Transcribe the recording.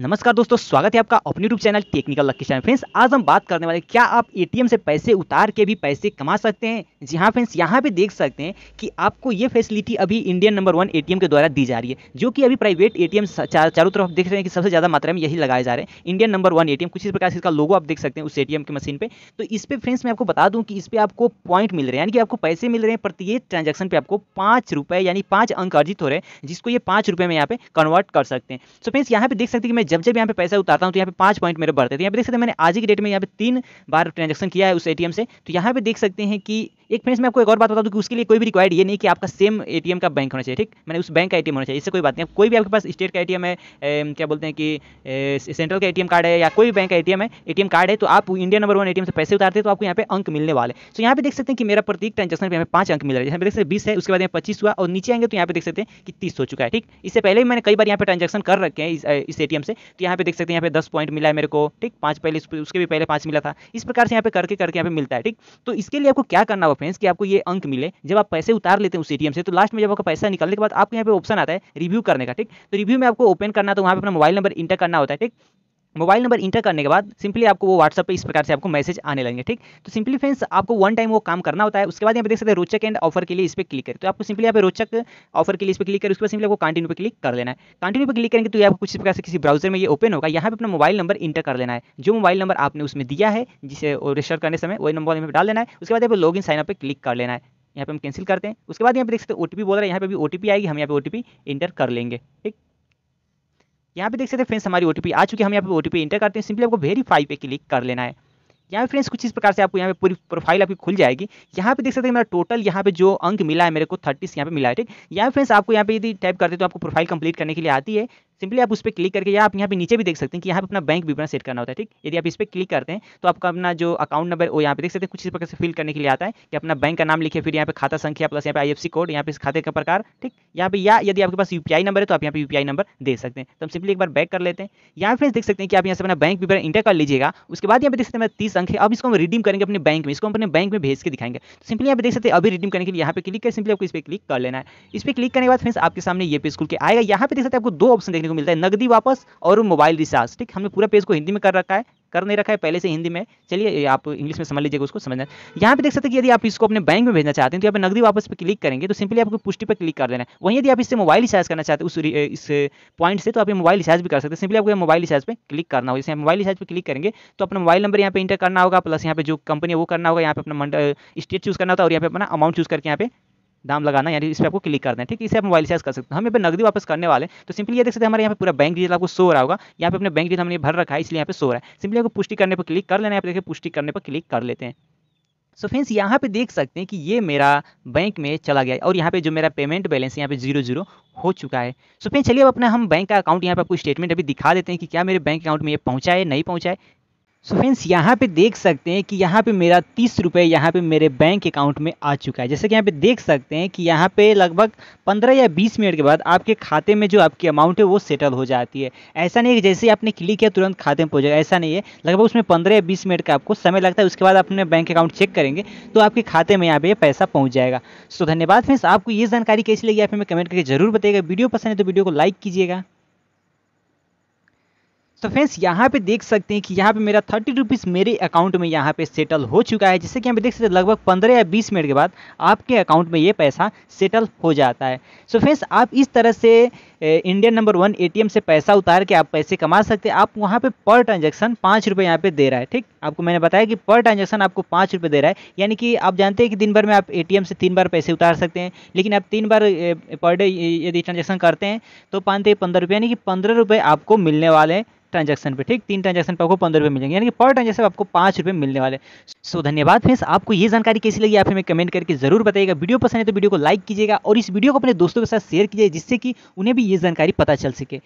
नमस्कार दोस्तों स्वागत है आपका अपने YouTube channel technical Lucky channel friends आज हम बात करने वाले क्या आप एटीएम से पैसे उतार के भी पैसे कमा सकते हैं जी हाँ फ्रेंड्स यहाँ पे देख सकते हैं कि आपको ये फैसिलिटी अभी इंडियन नंबर वन एटीएम के द्वारा दी जा रही है जो कि अभी प्राइवेट ए चा, चारों तरफ देख रहे हैं कि सबसे ज़्यादा मात्रा में यही लगाए जा रहे हैं इंडियन नंबर वन ए कुछ इस प्रकार से इसका लोगो आप देख सकते हैं उस ए के मशीन पर तो इस पर फ्रेंड्स मैं आपको बता दूँ कि इस पर आपको पॉइंट मिल रहे हैं यानी कि आपको पैसे मिल रहे हैं प्रत्येक ट्रांजेक्शन पर आपको पाँच यानी पाँच अंक अर्जित हो रहे हैं जिसको ये पाँच में यहाँ पे कन्वर्ट कर सकते हैं सो फ्रेंड्स यहाँ पे देख सकते हैं कि मैं जब जब यहाँ पे पैसा उतारता हूँ तो यहाँ पे पांच पॉइंट मेरे बढ़ते थे यहाँ पे देख सकते हैं मैंने आज की डेट में यहाँ पे तीन बार ट्रांजेक्शन किया है उस एटीएम से तो यहाँ पे देख सकते हैं कि एक फ्रेंड्स मैं आपको एक और बात बता दूँ कि उसके लिए कोई भी रिक्वायर्ड ये नहीं कि आपका सेम एटीएम का बैंक होना चाहिए ठीक मैंने उस बैंक का एटीएम होना चाहिए इससे कोई बात नहीं कोई भी आपके पास स्टेट का एटीएम है ए, क्या बोलते हैं कि ए, सेंट्रल का एटीएम कार्ड है या कोई भी बैंक का एटीएम है एटीएम कार्ड है तो आप इंडिया नंबर वन एटीएम से पैसे उतारते तो आपको यहाँ पे अंक मिलने वाले तो यहाँ पे देख सकते हैं कि मेरा प्रत्येक ट्रांजेक्शन पर हमें पाँच अंक मिल रहा है यहाँ पे देख सकते बीस है उसके बाद यहाँ पच्चीस हुआ और नीचे आएंगे तो यहाँ पे देख सकते हैं कि तीस हो चुका है ठीक इससे पहले भी मैंने कई बार यहाँ पर ट्रांजेक्शन कर रखे हैं इस एटीएम से से तो यहाँ पे देख सकते हैं यहाँ पे दस पॉइंट मिला है मेरे को ठीक पाँच पहले उसके भी पहले पाँच मिला था इस प्रकार से यहाँ पे करके करके यहाँ पे मिलता है ठीक तो इसके लिए आपको क्या करना होगा फ्रेंड्स कि आपको ये अंक मिले जब आप पैसे उतार लेते हैं उस एटीएम से तो लास्ट में जब आपका पैसा निकलने के बाद आपको यहाँ पे ऑप्शन आता है रिव्यू करने का ठीक तो रिव्यू में आपको ओपन करना तो वहाँ पर अपना मोबाइल नंबर इंटर करना होता है ठीक मोबाइल नंबर इंटर करने के बाद सिंपली आपको वो व्हाट्सअप पे इस प्रकार से आपको मैसेज आने लगेंगे ठीक तो सिंपली फ्रेंड्स आपको वन टाइम वो काम करना होता है उसके बाद यहाँ पे देख सकते हैं रोचक एंड ऑफर के लिए इस पर क्लिक करें तो आपको सिंपली यहाँ पे रोचक ऑफर के लिए इस पर क्लिक करें उसके बाद सिंपली आपको कंटिन्यू पर क्लिक कर लेना है कंटिन्यू पे क्लिक करेंगे तो आपको किसी प्रकार से किसी ब्राउजर में ये ओपन होगा यहाँ पर अपना मोबाइल नंबर इंटर कर लेना है जो मोबाइल नंबर आपने उसमें दिया है जिसे रजिस्टर करने समय वही नंबर में डाल लेना है उसके बाद यहाँ पर लॉग इन साइनअप पर क्लिक कर लेना है यहाँ पे हम कैंसिल करते हैं उसके बाद यहाँ पे देख सकते हैं ओटीपी बोल रहा है यहाँ पे भी ओटीपी आएगी हम यहाँ पे ओटीपी इंटर कर लेंगे ठीक यहाँ पे देख सकते हैं फ्रेंड्स हमारी ओटीपी आ चुकी है हम यहाँ पे ओटीपी एंटर करते हैं सिंपली आपको वेरीफाई पे क्लिक कर लेना है यहाँ पे फ्रेंड्स कुछ इस प्रकार से आपको यहाँ पे पूरी प्रोफाइल आपकी खुल जाएगी यहाँ पे देख सकते हैं मेरा टोटल यहाँ पे जो अंक मिला है मेरे को थर्टी यहाँ पे मिला है ठीक यहाँ फ्रेंड्स आपको यहाँ पे यदि टाइप करते तो आपको प्रोफाइल कंप्लीट करने के लिए आती है सिंपली आप उस पर क्लिक करके या आप यहाँ पे नीचे भी देख सकते हैं कि यहाँ पे अपना बैंक विवरण सेट करना होता है ठीक यदि आप इस पर क्लिक करते हैं तो आपका अपना जो अकाउंट नंबर वो यहाँ पे देख सकते हैं कुछ इस प्रकार से फिल करने के लिए आता है कि अपना बैंक का नाम लिखिए फिर यहाँ पे खाता संख्या प्लस यहाँ पे आई कोड यहाँ पे खाते का प्रकार ठीक यहाँ पे या यदि आपके पास यू नंबर है तो आप यहाँ पे यूपीआई नंबर दे सकते हैं तो हम सिंपली एक बार बैक कर लेते हैं यहाँ फ्रेंड्स देख सकते हैं कि आप यहाँ से अपना बैंक विवरण इंटर कर लीजिएगा उसके बाद यहाँ पे देख सकते हैं तीस अंक है अब इसको हम रिडीम करेंगे अपने बैंक में इसको अपने बैंक में भेज के दिखाएंगे सिंपली यहाँ पे देख सकते हैं अभी रिडीम करने के लिए यहाँ पे क्लिक कर सिंपली आपको इस पर क्लिक कर लेना है इस पर क्लिक करने के बाद फ्रेंड्स आपके सामने ये पे स्कूल के आएगा यहाँ पे देख सकते हैं आपको दो ऑप्शन देखने को मिलता है नगदी वापस और मोबाइल रिचार्ज ठीक हमने पूरा पेज को हिंदी में कर रखा है कर नहीं रखा है पहले से हिंदी में चलिए आप इंग्लिश में समझ लीजिएगा उसको समझना यहाँ पे देख सकते हैं कि यदि आप इसको अपने बैंक में भेजना चाहते हैं तो यहाँ पे नगदी वापस पे क्लिक करेंगे तो सिंपली आपको पुष्टि पर क्लिक कर देना है वहीं यदि आप इससे मोबाइल रिचार्ज करना चाहते हैं उस इस पॉइंट से तो आप मोबाइल रिचार्ज भी कर सकते हैं सिंपली आपको मोबाइल रिचार्ज पर क्लिक करना होगा जैसे मोबाइल रिचार्ज पर क्लिक करेंगे तो अपना मोबाइल नंबर यहाँ पर इंटर करना होगा प्लस यहाँ पर जो कंपनी है वो करना होगा यहाँ पर अपना स्टेट चूज करना होता है और यहाँ पर अपना अमाउंट चूज करके यहाँ पे दाम लगाना यानी इस पर आपको क्लिक करना है ठीक है इसे आप मोबाइल रिचार्ज कर सकते हैं हम यहाँ पर नगदी वापस करने वाले हैं तो सिंपली ये देख सकते हैं हमारे यहाँ पे पूरा बैंक डिटेल आपको सो रहा होगा यहाँ पे अपने बैंक डिटेल हमने भर रखा है इसलिए यहाँ पे सो रहा है सिंपली आपको पुष्टि करने पर क्लिक कर लेना है आप देखिए पुष्टि करने पर क्लिक कर लेते हैं सो फ्रेंड्स यहाँ पे देख सकते हैं कि ये मेरा बैंक में चला गया और यहाँ पे जो मेरा पेमेंट बैलेंस यहाँ पे जीरो जीरो हो चुका है सो फ्रेंड्स चलिए अब अपना हम बैंक का अकाउंट यहाँ पे आपको स्टेटमेंट अभी दिखा देते हैं कि क्या मेरे बैंक अकाउंट में ये पहुँचा है नहीं पहुँचा है सो फ्रेंड्स यहाँ पे देख सकते हैं कि यहाँ पे मेरा तीस रुपये यहाँ पे मेरे बैंक अकाउंट में आ चुका है जैसे कि यहाँ पे देख सकते हैं कि यहाँ पे लगभग पंद्रह या बीस मिनट के बाद आपके खाते में जो आपकी अमाउंट है वो सेटल हो जाती है ऐसा नहीं है कि जैसे आपने क्लिक किया तुरंत खाते में पहुँचेगा ऐसा नहीं है लगभग उसमें पंद्रह या बीस मिनट का आपको समय लगता है उसके बाद अपने बैंक अकाउंट चेक करेंगे तो आपके खाते में यहाँ पर पैसा पहुँच जाएगा सो धन्यवाद फ्रेंड्स आपको ये जानकारी कैसी लगी आप हमें कमेंट करके जरूर बताएगा वीडियो पसंद है तो वीडियो को लाइक कीजिएगा तो फ्रेंड्स यहाँ पे देख सकते हैं कि यहाँ पे मेरा थर्टी रुपीज़ मेरे अकाउंट में यहाँ पे सेटल हो चुका है जिससे कि यहाँ पे देख सकते हैं लगभग पंद्रह या बीस मिनट के बाद आपके अकाउंट में ये पैसा सेटल हो जाता है सो so फ्रेंड्स आप इस तरह से इंडियन नंबर वन एटीएम से पैसा उतार के आप पैसे कमा सकते हैं आप वहाँ पे पर ट्रांजेक्शन पाँच रुपये यहाँ पे दे रहा है ठीक आपको मैंने बताया कि पर ट्रांजेक्शन आपको पाँच रुपये दे रहा है यानी कि आप जानते हैं कि दिन भर में आप एटीएम से तीन बार पैसे उतार सकते हैं लेकिन आप तीन बार पर डे यदि ट्रांजेक्शन करते हैं तो पाँच पंद्रह रुपये यानी कि पंद्रह रुपये आपको मिलने वाले हैं ट्रांजेक्शन पे ठीक तीन ट्रांजेक्शन पे आपको पंद्रह रुपये मिलेंगे यानी कि पर ट्रांजेक्शन आपको पाँच रुपये मिलने वाले सो धन्यवाद फ्रेंड्स आपको ये जानकारी कैसी लगी आप हमें कमेंट करके जरूर बताइएगा वीडियो पसंद है तो वीडियो को लाइक कीजिएगा और इस वीडियो को अपने दोस्तों के साथ शेयर कीजिए जिससे कि उन्हें भी ये जानकारी पता चल सके